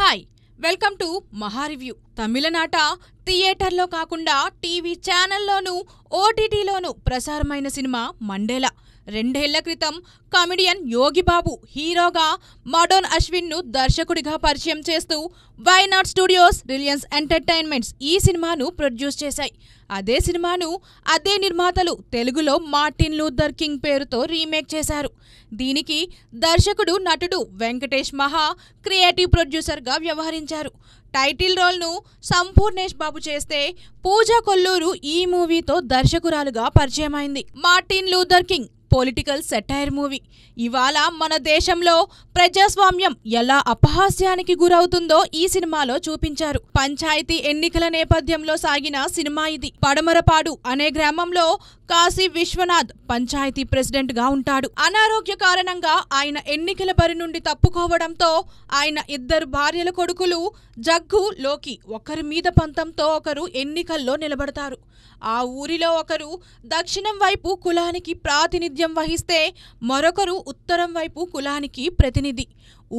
Hi, welcome to Maha Review. తమిళనాట థియేటర్లో కాకుండా టీవీ ఛానల్లోనూ ఓటీటీలోనూ ప్రసారమైన సినిమా మండేల రెండేళ్ల క్రితం కమెడియన్ యోగిబాబు హీరోగా మడోన్ అశ్విన్ను దర్శకుడిగా పరిచయం చేస్తూ వైనాట్ స్టూడియోస్ రిలయన్స్ ఎంటర్టైన్మెంట్స్ ఈ సినిమాను ప్రొడ్యూస్ చేశాయి అదే సినిమాను అదే నిర్మాతలు తెలుగులో మార్టిన్ లూథర్ కింగ్ పేరుతో రీమేక్ చేశారు దీనికి దర్శకుడు నటుడు వెంకటేష్ మహా క్రియేటివ్ ప్రొడ్యూసర్గా వ్యవహరించారు టైటిల్ రోల్ను సంపూర్ణేష్ బాబు చేస్తే పూజ కొల్లూరు ఈ మూవీతో దర్శకురాలుగా పరిచయమైంది Martin Luther King political satire movie ఇవాళ మన దేశంలో ప్రజాస్వామ్యం ఎలా అపహాస్యానికి గురవుతుందో ఈ సినిమాలో చూపించారు పంచాయతీ ఎన్నికల నేపథ్యంలో సాగిన సినిమా ఇది పడమరపాడు అనే గ్రామంలో కాశీ విశ్వనాథ్ పంచాయతీ ప్రెసిడెంట్ గా ఉంటాడు అనారోగ్య కారణంగా ఆయన ఎన్నికల బరి నుండి తప్పుకోవడంతో ఆయన ఇద్దరు భార్యల కొడుకులు జగ్గు లోకి ఒకరి మీద పంతంతో ఒకరు ఎన్నికల్లో నిలబడతారు ఆ ఊరిలో ఒకరు దక్షిణం వైపు కులానికి ప్రాతినిధ్యం వహిస్తే మరొకరు ఉత్తరం వైపు కులానికి ప్రతినిధి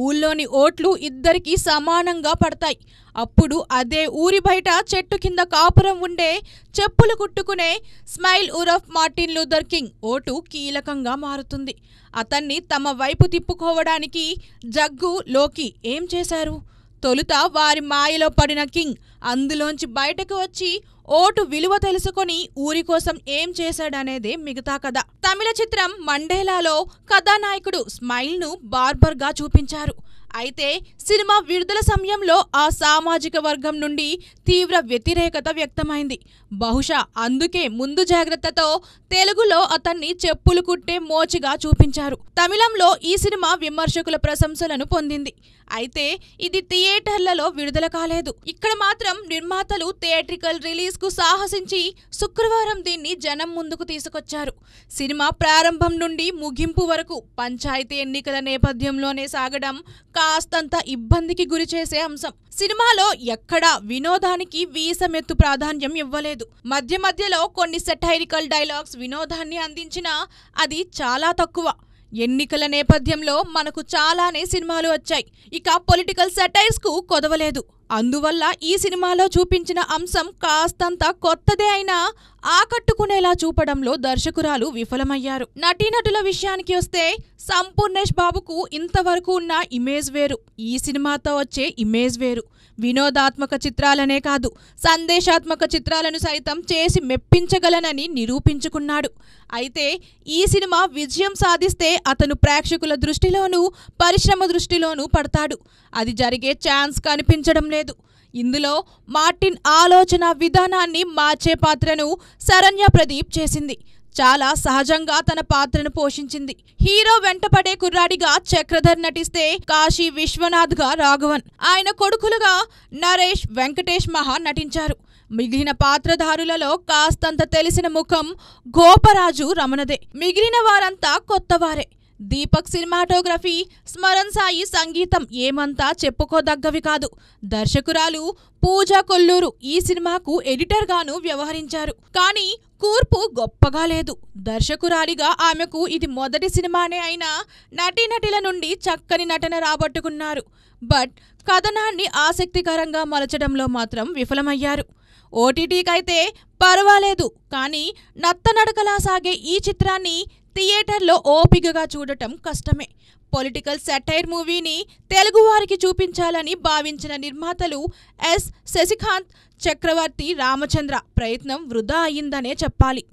ఊళ్ళోని ఓట్లు ఇద్దరికీ సమానంగా పడతాయి అప్పుడు అదే ఊరి బయట చెట్టు కింద కాపురం ఉండే చెప్పులు కుట్టుకునే స్మైల్ ఉరఫ్ మార్టిన్ లూథర్ కింగ్ ఓటు కీలకంగా మారుతుంది అతన్ని తమ వైపు తిప్పుకోవడానికి జగ్గు లోకి ఏం చేశారు తొలుత వారి మాయలో పడిన కింగ్ అందులోంచి బయటకు వచ్చి ఓటు విలువ తెలుసుకొని ఊరి కోసం ఏం చేశాడనేదే మిగతా కథ తమిళ చిత్రం మండేలాలో కథానాయకుడు స్మైల్ను బార్బర్గా చూపించారు అయితే సినిమా విడుదల సమయంలో ఆ సామాజిక వర్గం నుండి తీవ్ర వ్యతిరేకత వ్యక్తమైంది బహుశా అందుకే ముందు జాగ్రత్తతో తెలుగులో అతన్ని చెప్పులు కుట్టే మోచిగా చూపించారు తమిళంలో ఈ సినిమా విమర్శకుల ప్రశంసలను పొందింది అయితే ఇది థియేటర్లలో విడుదల కాలేదు ఇక్కడ మాత్రం నిర్మాతలు థియేట్రికల్ రిలీజ్ కు సాహసించి శుక్రవారం దీన్ని జనం ముందుకు తీసుకొచ్చారు సినిమా ప్రారంభం నుండి ముగింపు వరకు పంచాయతీ ఎన్నికల నేపథ్యంలోనే సాగడం కాస్తంత ఇబ్బందికి గురి చేసే అంశం సినిమాలో ఎక్కడా వినోదానికి వీసమెత్తు ప్రాధాన్యం ఇవ్వలేదు మధ్య మధ్యలో కొన్ని సెటైరికల్ డైలాగ్స్ వినోదాన్ని అందించినా అది చాలా తక్కువ ఎన్నికల నేపథ్యంలో మనకు చాలానే సినిమాలు వచ్చాయి ఇక పొలిటికల్ కు కొదవలేదు అందువల్ల ఈ సినిమాలో చూపించిన అంశం కాస్తంత కొత్తదే అయినా ఆకట్టుకునేలా చూపడంలో దర్శకురాలు విఫలమయ్యారు నటీనటుల విషయానికి వస్తే సంపూర్ణేష్ బాబుకు ఇంతవరకు ఉన్న ఇమేజ్ వేరు ఈ సినిమాతో వచ్చే ఇమేజ్ వేరు వినోదాత్మక చిత్రాలనే కాదు సందేశాత్మక చిత్రాలను సైతం చేసి మెప్పించగలనని నిరూపించుకున్నాడు అయితే ఈ సినిమా విజయం సాధిస్తే అతను ప్రేక్షకుల దృష్టిలోనూ పరిశ్రమ దృష్టిలోనూ పడతాడు అది జరిగే ఛాన్స్ కనిపించడం లేదు ఇందులో మార్టిన్ ఆలోచన విధానాన్ని మార్చే పాత్రను శరణ్య ప్రదీప్ చేసింది చాలా సహజంగా తన పాత్రను పోషించింది హీరో వెంటపడే కుర్రాడిగా చక్రధర్ నటిస్తే కాశీ విశ్వనాథ్ గా రాఘవన్ ఆయన కొడుకులుగా నరేష్ వెంకటేష్ మహా నటించారు మిగిలిన పాత్రధారులలో కాస్తంత తెలిసిన ముఖం గోపరాజు రమణదే మిగిలిన వారంతా కొత్తవారే దీపక్ సినిమాటోగ్రఫీ స్మరణ్ సాయి సంగీతం ఏమంతా చెప్పుకోదగ్గవి కాదు దర్శకురాలు పూజా కొల్లూరు ఈ సినిమాకు ఎడిటర్గాను వ్యవహరించారు కానీ కూర్పు గొప్పగా లేదు దర్శకురాలిగా ఆమెకు ఇది మొదటి సినిమానే అయినా నటీనటుల నుండి చక్కని నటన రాబట్టుకున్నారు బట్ కథనాన్ని ఆసక్తికరంగా మలచడంలో మాత్రం విఫలమయ్యారు ఓటీటీకైతే పర్వాలేదు కానీ నత్తనడకలా సాగే ఈ చిత్రాన్ని థియేటర్లో ఓపికగా చూడటం కష్టమే పొలిటికల్ సెటైర్ మూవీని తెలుగువారికి చూపించాలని భావించిన నిర్మాతలు ఎస్ శశికాంత్ చక్రవర్తి రామచంద్ర ప్రయత్నం వృధా అయిందనే చెప్పాలి